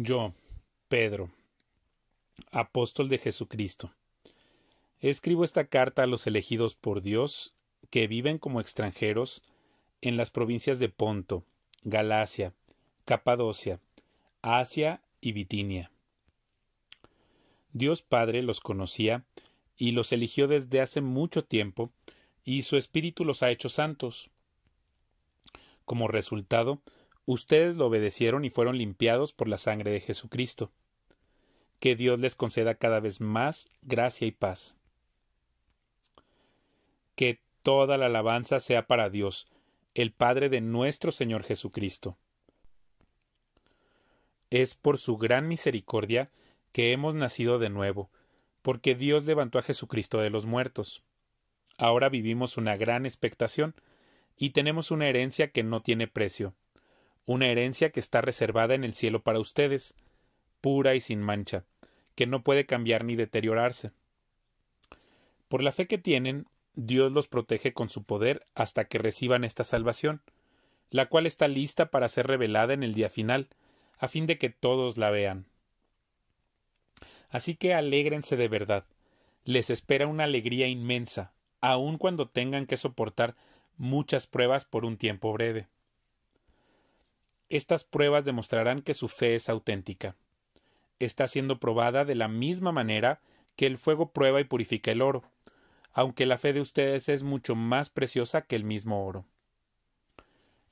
Yo, Pedro, apóstol de Jesucristo, escribo esta carta a los elegidos por Dios que viven como extranjeros en las provincias de Ponto, Galacia, Capadocia, Asia y Bitinia. Dios Padre los conocía y los eligió desde hace mucho tiempo, y su Espíritu los ha hecho santos. Como resultado, ustedes lo obedecieron y fueron limpiados por la sangre de Jesucristo. Que Dios les conceda cada vez más gracia y paz. Que toda la alabanza sea para Dios, el Padre de nuestro Señor Jesucristo. Es por su gran misericordia que hemos nacido de nuevo, porque Dios levantó a Jesucristo de los muertos. Ahora vivimos una gran expectación y tenemos una herencia que no tiene precio una herencia que está reservada en el cielo para ustedes, pura y sin mancha, que no puede cambiar ni deteriorarse. Por la fe que tienen, Dios los protege con su poder hasta que reciban esta salvación, la cual está lista para ser revelada en el día final, a fin de que todos la vean. Así que alégrense de verdad. Les espera una alegría inmensa, aun cuando tengan que soportar muchas pruebas por un tiempo breve. Estas pruebas demostrarán que su fe es auténtica. Está siendo probada de la misma manera que el fuego prueba y purifica el oro, aunque la fe de ustedes es mucho más preciosa que el mismo oro.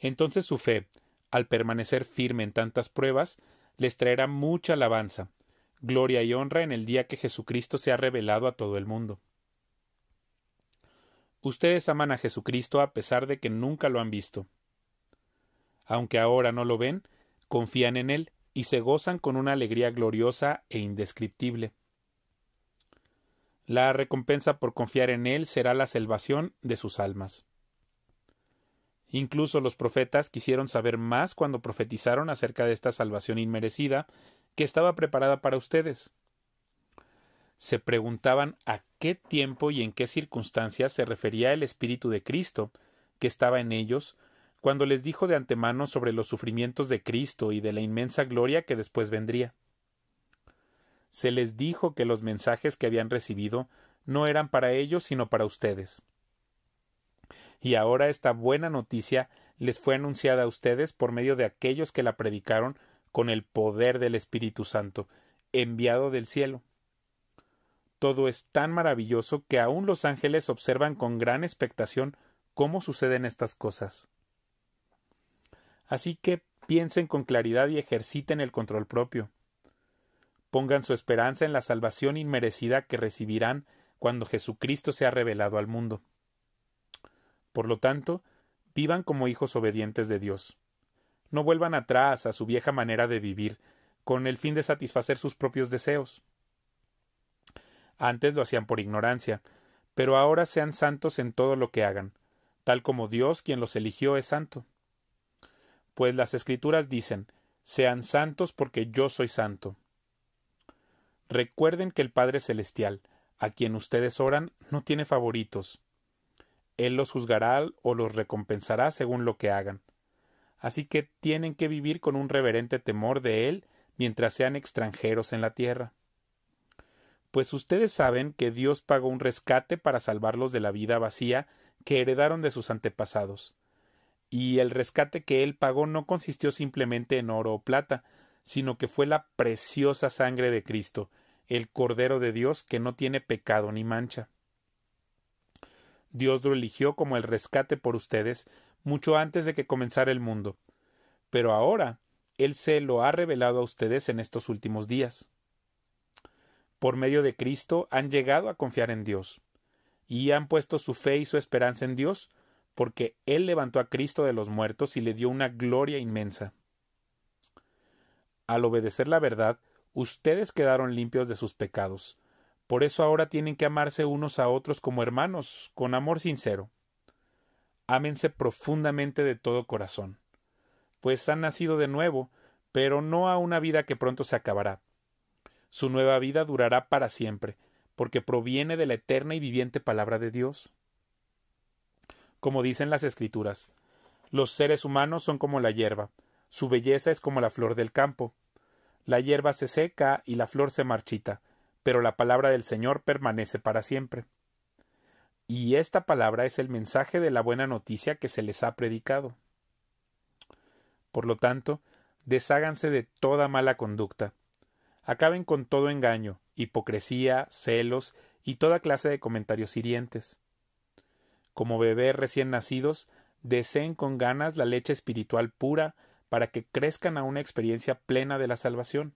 Entonces su fe, al permanecer firme en tantas pruebas, les traerá mucha alabanza, gloria y honra en el día que Jesucristo se ha revelado a todo el mundo. Ustedes aman a Jesucristo a pesar de que nunca lo han visto aunque ahora no lo ven, confían en Él y se gozan con una alegría gloriosa e indescriptible. La recompensa por confiar en Él será la salvación de sus almas. Incluso los profetas quisieron saber más cuando profetizaron acerca de esta salvación inmerecida que estaba preparada para ustedes. Se preguntaban a qué tiempo y en qué circunstancias se refería el Espíritu de Cristo que estaba en ellos cuando les dijo de antemano sobre los sufrimientos de Cristo y de la inmensa gloria que después vendría. Se les dijo que los mensajes que habían recibido no eran para ellos sino para ustedes. Y ahora esta buena noticia les fue anunciada a ustedes por medio de aquellos que la predicaron con el poder del Espíritu Santo, enviado del cielo. Todo es tan maravilloso que aún los ángeles observan con gran expectación cómo suceden estas cosas. Así que piensen con claridad y ejerciten el control propio. Pongan su esperanza en la salvación inmerecida que recibirán cuando Jesucristo se ha revelado al mundo. Por lo tanto, vivan como hijos obedientes de Dios. No vuelvan atrás a su vieja manera de vivir, con el fin de satisfacer sus propios deseos. Antes lo hacían por ignorancia, pero ahora sean santos en todo lo que hagan, tal como Dios quien los eligió es santo pues las escrituras dicen sean santos porque yo soy santo. Recuerden que el Padre Celestial, a quien ustedes oran, no tiene favoritos. Él los juzgará o los recompensará según lo que hagan. Así que tienen que vivir con un reverente temor de Él mientras sean extranjeros en la tierra. Pues ustedes saben que Dios pagó un rescate para salvarlos de la vida vacía que heredaron de sus antepasados y el rescate que él pagó no consistió simplemente en oro o plata, sino que fue la preciosa sangre de Cristo, el Cordero de Dios que no tiene pecado ni mancha. Dios lo eligió como el rescate por ustedes mucho antes de que comenzara el mundo. Pero ahora Él se lo ha revelado a ustedes en estos últimos días. Por medio de Cristo han llegado a confiar en Dios, y han puesto su fe y su esperanza en Dios, porque Él levantó a Cristo de los muertos y le dio una gloria inmensa. Al obedecer la verdad, ustedes quedaron limpios de sus pecados. Por eso ahora tienen que amarse unos a otros como hermanos, con amor sincero. Ámense profundamente de todo corazón, pues han nacido de nuevo, pero no a una vida que pronto se acabará. Su nueva vida durará para siempre, porque proviene de la eterna y viviente palabra de Dios como dicen las escrituras. Los seres humanos son como la hierba, su belleza es como la flor del campo. La hierba se seca y la flor se marchita, pero la palabra del Señor permanece para siempre. Y esta palabra es el mensaje de la buena noticia que se les ha predicado. Por lo tanto, desháganse de toda mala conducta. Acaben con todo engaño, hipocresía, celos y toda clase de comentarios hirientes como bebés recién nacidos, deseen con ganas la leche espiritual pura para que crezcan a una experiencia plena de la salvación.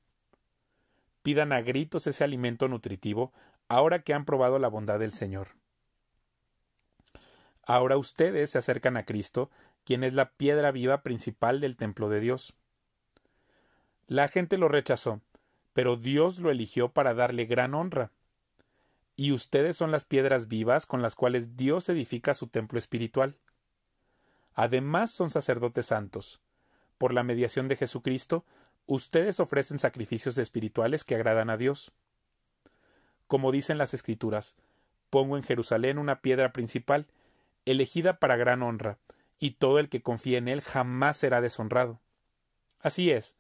Pidan a gritos ese alimento nutritivo ahora que han probado la bondad del Señor. Ahora ustedes se acercan a Cristo, quien es la piedra viva principal del templo de Dios. La gente lo rechazó, pero Dios lo eligió para darle gran honra y ustedes son las piedras vivas con las cuales Dios edifica su templo espiritual. Además son sacerdotes santos. Por la mediación de Jesucristo, ustedes ofrecen sacrificios espirituales que agradan a Dios. Como dicen las Escrituras, pongo en Jerusalén una piedra principal, elegida para gran honra, y todo el que confíe en él jamás será deshonrado. Así es,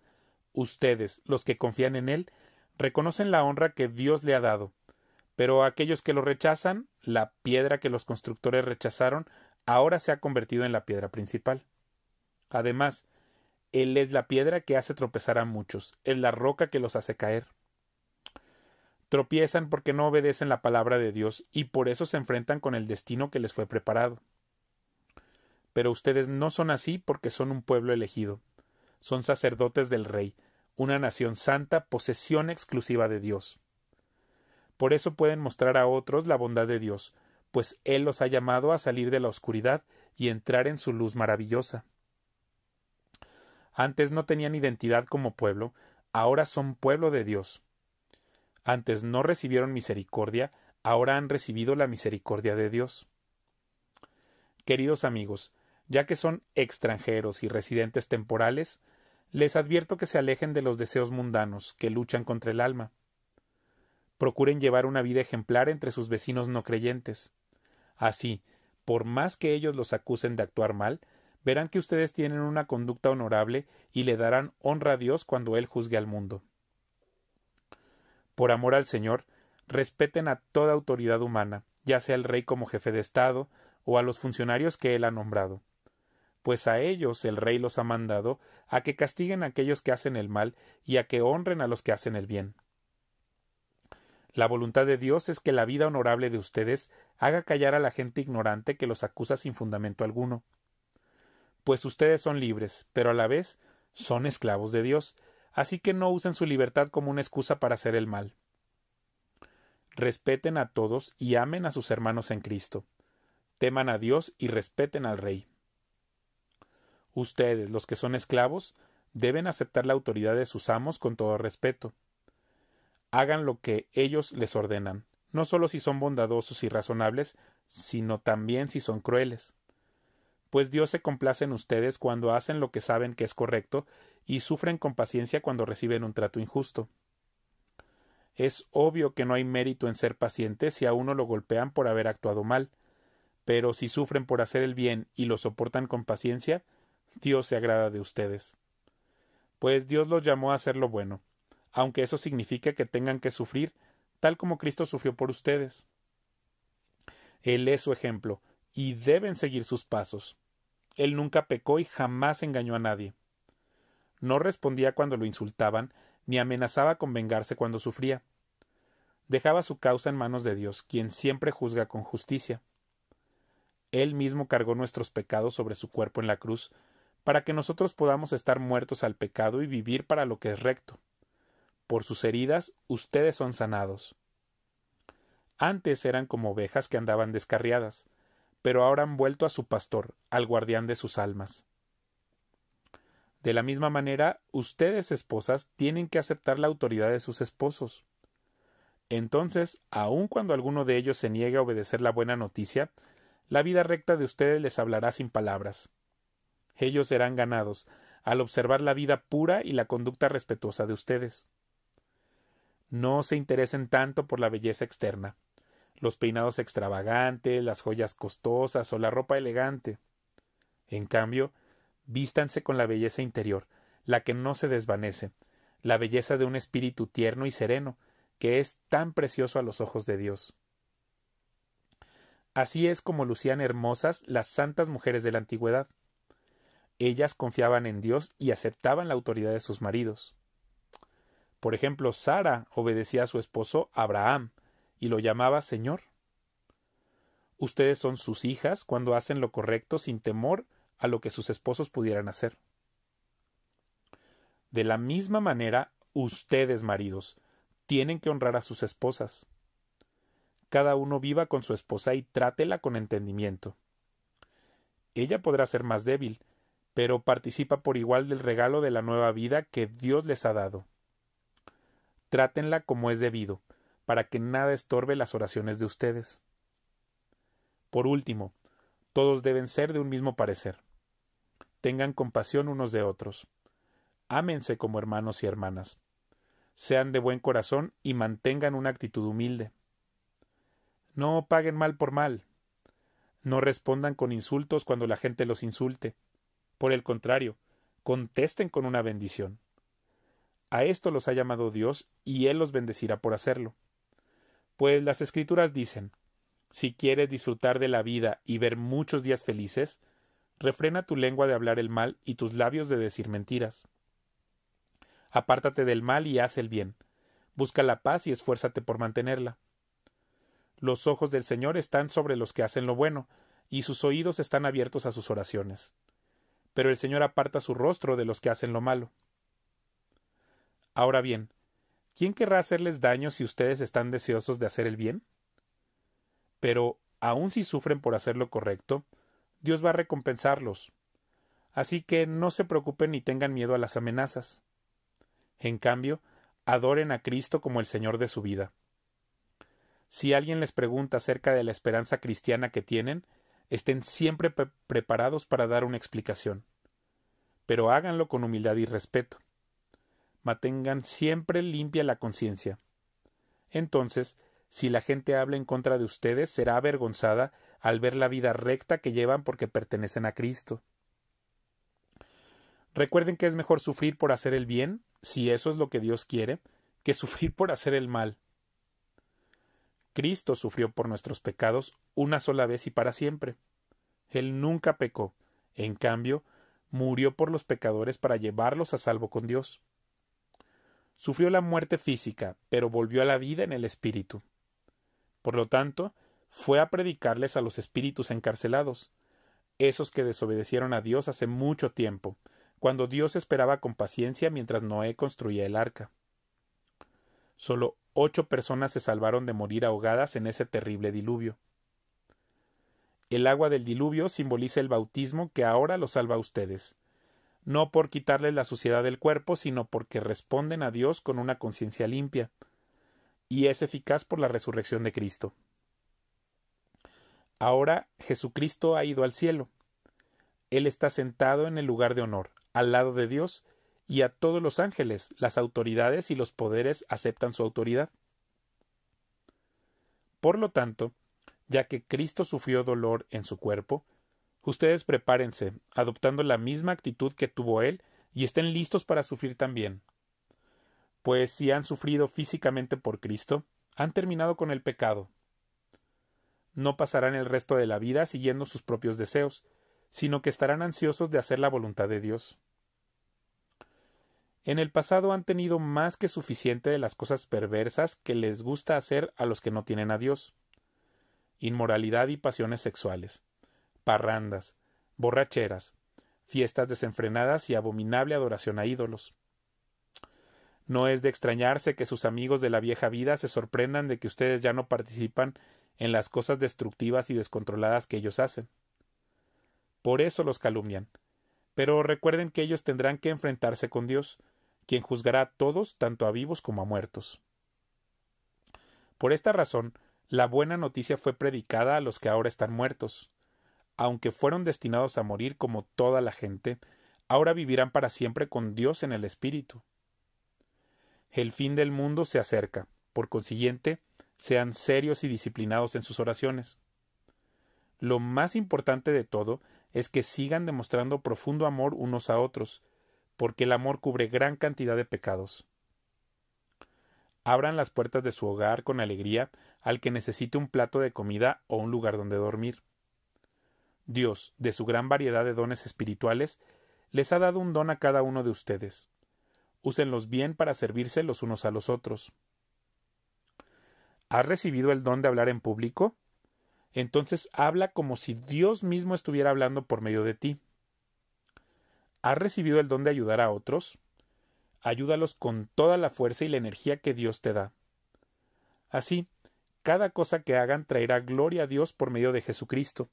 ustedes, los que confían en él, reconocen la honra que Dios le ha dado, pero aquellos que lo rechazan, la piedra que los constructores rechazaron, ahora se ha convertido en la piedra principal. Además, Él es la piedra que hace tropezar a muchos, es la roca que los hace caer. Tropiezan porque no obedecen la palabra de Dios y por eso se enfrentan con el destino que les fue preparado. Pero ustedes no son así porque son un pueblo elegido. Son sacerdotes del Rey, una nación santa, posesión exclusiva de Dios. Por eso pueden mostrar a otros la bondad de Dios, pues Él los ha llamado a salir de la oscuridad y entrar en su luz maravillosa. Antes no tenían identidad como pueblo, ahora son pueblo de Dios. Antes no recibieron misericordia, ahora han recibido la misericordia de Dios. Queridos amigos, ya que son extranjeros y residentes temporales, les advierto que se alejen de los deseos mundanos que luchan contra el alma procuren llevar una vida ejemplar entre sus vecinos no creyentes. Así, por más que ellos los acusen de actuar mal, verán que ustedes tienen una conducta honorable y le darán honra a Dios cuando Él juzgue al mundo. Por amor al Señor, respeten a toda autoridad humana, ya sea el rey como jefe de Estado o a los funcionarios que Él ha nombrado. Pues a ellos el rey los ha mandado a que castiguen a aquellos que hacen el mal y a que honren a los que hacen el bien. La voluntad de Dios es que la vida honorable de ustedes haga callar a la gente ignorante que los acusa sin fundamento alguno. Pues ustedes son libres, pero a la vez son esclavos de Dios, así que no usen su libertad como una excusa para hacer el mal. Respeten a todos y amen a sus hermanos en Cristo. Teman a Dios y respeten al Rey. Ustedes, los que son esclavos, deben aceptar la autoridad de sus amos con todo respeto hagan lo que ellos les ordenan, no solo si son bondadosos y razonables, sino también si son crueles. Pues Dios se complace en ustedes cuando hacen lo que saben que es correcto y sufren con paciencia cuando reciben un trato injusto. Es obvio que no hay mérito en ser pacientes si a uno lo golpean por haber actuado mal, pero si sufren por hacer el bien y lo soportan con paciencia, Dios se agrada de ustedes. Pues Dios los llamó a hacer lo bueno, aunque eso signifique que tengan que sufrir, tal como Cristo sufrió por ustedes. Él es su ejemplo, y deben seguir sus pasos. Él nunca pecó y jamás engañó a nadie. No respondía cuando lo insultaban, ni amenazaba con vengarse cuando sufría. Dejaba su causa en manos de Dios, quien siempre juzga con justicia. Él mismo cargó nuestros pecados sobre su cuerpo en la cruz, para que nosotros podamos estar muertos al pecado y vivir para lo que es recto por sus heridas ustedes son sanados. Antes eran como ovejas que andaban descarriadas, pero ahora han vuelto a su pastor, al guardián de sus almas. De la misma manera, ustedes esposas tienen que aceptar la autoridad de sus esposos. Entonces, aun cuando alguno de ellos se niegue a obedecer la buena noticia, la vida recta de ustedes les hablará sin palabras. Ellos serán ganados, al observar la vida pura y la conducta respetuosa de ustedes no se interesen tanto por la belleza externa, los peinados extravagantes, las joyas costosas o la ropa elegante. En cambio, vístanse con la belleza interior, la que no se desvanece, la belleza de un espíritu tierno y sereno, que es tan precioso a los ojos de Dios. Así es como lucían hermosas las santas mujeres de la antigüedad. Ellas confiaban en Dios y aceptaban la autoridad de sus maridos. Por ejemplo, Sara obedecía a su esposo Abraham y lo llamaba Señor. Ustedes son sus hijas cuando hacen lo correcto sin temor a lo que sus esposos pudieran hacer. De la misma manera, ustedes, maridos, tienen que honrar a sus esposas. Cada uno viva con su esposa y trátela con entendimiento. Ella podrá ser más débil, pero participa por igual del regalo de la nueva vida que Dios les ha dado. Trátenla como es debido, para que nada estorbe las oraciones de ustedes. Por último, todos deben ser de un mismo parecer. Tengan compasión unos de otros. Ámense como hermanos y hermanas. Sean de buen corazón y mantengan una actitud humilde. No paguen mal por mal. No respondan con insultos cuando la gente los insulte. Por el contrario, contesten con una bendición. A esto los ha llamado Dios, y Él los bendecirá por hacerlo. Pues las escrituras dicen, si quieres disfrutar de la vida y ver muchos días felices, refrena tu lengua de hablar el mal y tus labios de decir mentiras. Apártate del mal y haz el bien. Busca la paz y esfuérzate por mantenerla. Los ojos del Señor están sobre los que hacen lo bueno, y sus oídos están abiertos a sus oraciones. Pero el Señor aparta su rostro de los que hacen lo malo. Ahora bien, ¿quién querrá hacerles daño si ustedes están deseosos de hacer el bien? Pero, aun si sufren por hacer lo correcto, Dios va a recompensarlos. Así que no se preocupen ni tengan miedo a las amenazas. En cambio, adoren a Cristo como el Señor de su vida. Si alguien les pregunta acerca de la esperanza cristiana que tienen, estén siempre preparados para dar una explicación. Pero háganlo con humildad y respeto mantengan siempre limpia la conciencia. Entonces, si la gente habla en contra de ustedes, será avergonzada al ver la vida recta que llevan porque pertenecen a Cristo. Recuerden que es mejor sufrir por hacer el bien, si eso es lo que Dios quiere, que sufrir por hacer el mal. Cristo sufrió por nuestros pecados una sola vez y para siempre. Él nunca pecó, en cambio, murió por los pecadores para llevarlos a salvo con Dios. Sufrió la muerte física, pero volvió a la vida en el espíritu. Por lo tanto, fue a predicarles a los espíritus encarcelados, esos que desobedecieron a Dios hace mucho tiempo, cuando Dios esperaba con paciencia mientras Noé construía el arca. Solo ocho personas se salvaron de morir ahogadas en ese terrible diluvio. El agua del diluvio simboliza el bautismo que ahora los salva a ustedes, no por quitarle la suciedad del cuerpo, sino porque responden a Dios con una conciencia limpia, y es eficaz por la resurrección de Cristo. Ahora Jesucristo ha ido al cielo. Él está sentado en el lugar de honor, al lado de Dios, y a todos los ángeles, las autoridades y los poderes aceptan su autoridad. Por lo tanto, ya que Cristo sufrió dolor en su cuerpo, Ustedes prepárense, adoptando la misma actitud que tuvo él, y estén listos para sufrir también. Pues si han sufrido físicamente por Cristo, han terminado con el pecado. No pasarán el resto de la vida siguiendo sus propios deseos, sino que estarán ansiosos de hacer la voluntad de Dios. En el pasado han tenido más que suficiente de las cosas perversas que les gusta hacer a los que no tienen a Dios inmoralidad y pasiones sexuales barrandas, borracheras, fiestas desenfrenadas y abominable adoración a ídolos. No es de extrañarse que sus amigos de la vieja vida se sorprendan de que ustedes ya no participan en las cosas destructivas y descontroladas que ellos hacen. Por eso los calumnian. Pero recuerden que ellos tendrán que enfrentarse con Dios, quien juzgará a todos, tanto a vivos como a muertos. Por esta razón, la buena noticia fue predicada a los que ahora están muertos aunque fueron destinados a morir como toda la gente, ahora vivirán para siempre con Dios en el Espíritu. El fin del mundo se acerca, por consiguiente, sean serios y disciplinados en sus oraciones. Lo más importante de todo es que sigan demostrando profundo amor unos a otros, porque el amor cubre gran cantidad de pecados. Abran las puertas de su hogar con alegría al que necesite un plato de comida o un lugar donde dormir. Dios, de su gran variedad de dones espirituales, les ha dado un don a cada uno de ustedes. Úsenlos bien para servirse los unos a los otros. ¿Has recibido el don de hablar en público? Entonces habla como si Dios mismo estuviera hablando por medio de ti. ¿Has recibido el don de ayudar a otros? Ayúdalos con toda la fuerza y la energía que Dios te da. Así, cada cosa que hagan traerá gloria a Dios por medio de Jesucristo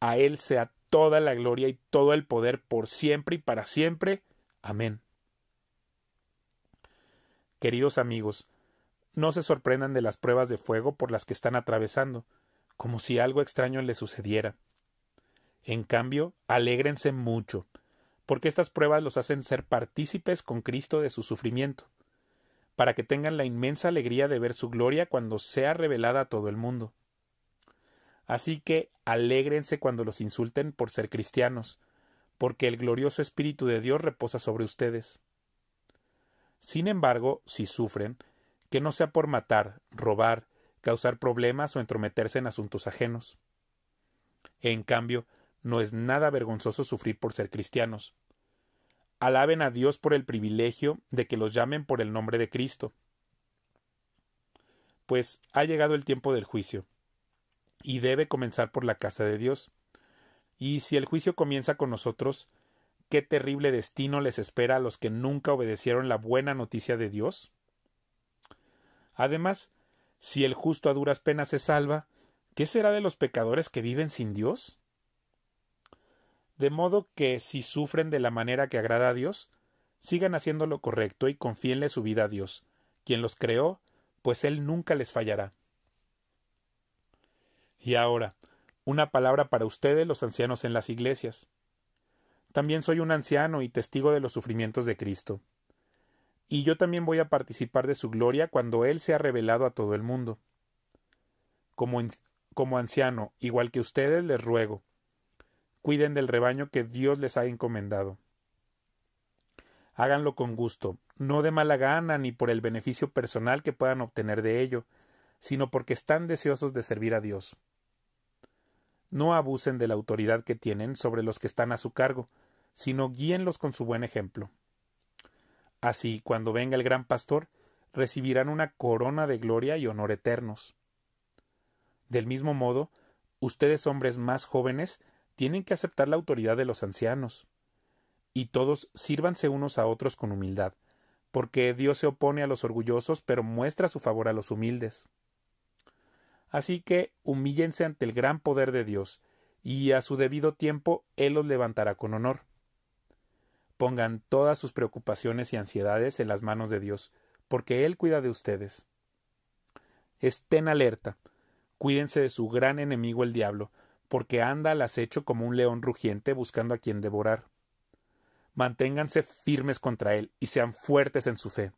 a Él sea toda la gloria y todo el poder por siempre y para siempre. Amén. Queridos amigos, no se sorprendan de las pruebas de fuego por las que están atravesando, como si algo extraño les sucediera. En cambio, alégrense mucho, porque estas pruebas los hacen ser partícipes con Cristo de su sufrimiento, para que tengan la inmensa alegría de ver su gloria cuando sea revelada a todo el mundo. Así que alégrense cuando los insulten por ser cristianos, porque el glorioso Espíritu de Dios reposa sobre ustedes. Sin embargo, si sufren, que no sea por matar, robar, causar problemas o entrometerse en asuntos ajenos. En cambio, no es nada vergonzoso sufrir por ser cristianos. Alaben a Dios por el privilegio de que los llamen por el nombre de Cristo. Pues ha llegado el tiempo del juicio y debe comenzar por la casa de Dios. Y si el juicio comienza con nosotros, ¿qué terrible destino les espera a los que nunca obedecieron la buena noticia de Dios? Además, si el justo a duras penas se salva, ¿qué será de los pecadores que viven sin Dios? De modo que si sufren de la manera que agrada a Dios, sigan haciendo lo correcto y confíenle su vida a Dios, quien los creó, pues Él nunca les fallará. Y ahora, una palabra para ustedes los ancianos en las iglesias. También soy un anciano y testigo de los sufrimientos de Cristo. Y yo también voy a participar de su gloria cuando Él se ha revelado a todo el mundo. Como, como anciano, igual que ustedes, les ruego, cuiden del rebaño que Dios les ha encomendado. Háganlo con gusto, no de mala gana ni por el beneficio personal que puedan obtener de ello, sino porque están deseosos de servir a Dios no abusen de la autoridad que tienen sobre los que están a su cargo, sino guíenlos con su buen ejemplo. Así, cuando venga el gran pastor, recibirán una corona de gloria y honor eternos. Del mismo modo, ustedes hombres más jóvenes tienen que aceptar la autoridad de los ancianos. Y todos sírvanse unos a otros con humildad, porque Dios se opone a los orgullosos, pero muestra su favor a los humildes. Así que humíllense ante el gran poder de Dios, y a su debido tiempo Él los levantará con honor. Pongan todas sus preocupaciones y ansiedades en las manos de Dios, porque Él cuida de ustedes. Estén alerta, cuídense de su gran enemigo el diablo, porque anda al acecho como un león rugiente buscando a quien devorar. Manténganse firmes contra Él y sean fuertes en su fe.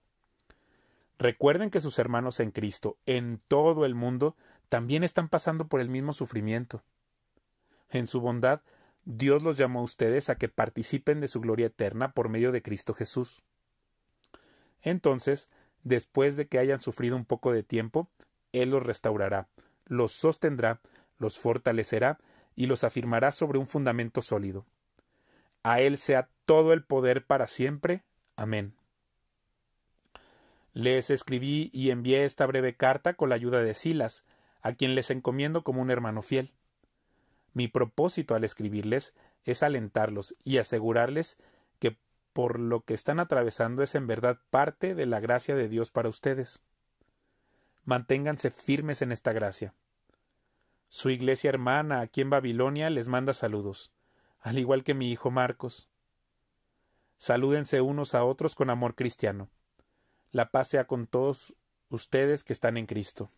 Recuerden que sus hermanos en Cristo, en todo el mundo, también están pasando por el mismo sufrimiento. En su bondad, Dios los llamó a ustedes a que participen de su gloria eterna por medio de Cristo Jesús. Entonces, después de que hayan sufrido un poco de tiempo, Él los restaurará, los sostendrá, los fortalecerá y los afirmará sobre un fundamento sólido. A Él sea todo el poder para siempre. Amén. Les escribí y envié esta breve carta con la ayuda de Silas, a quien les encomiendo como un hermano fiel. Mi propósito al escribirles es alentarlos y asegurarles que por lo que están atravesando es en verdad parte de la gracia de Dios para ustedes. Manténganse firmes en esta gracia. Su iglesia hermana aquí en Babilonia les manda saludos, al igual que mi hijo Marcos. Salúdense unos a otros con amor cristiano. La paz sea con todos ustedes que están en Cristo.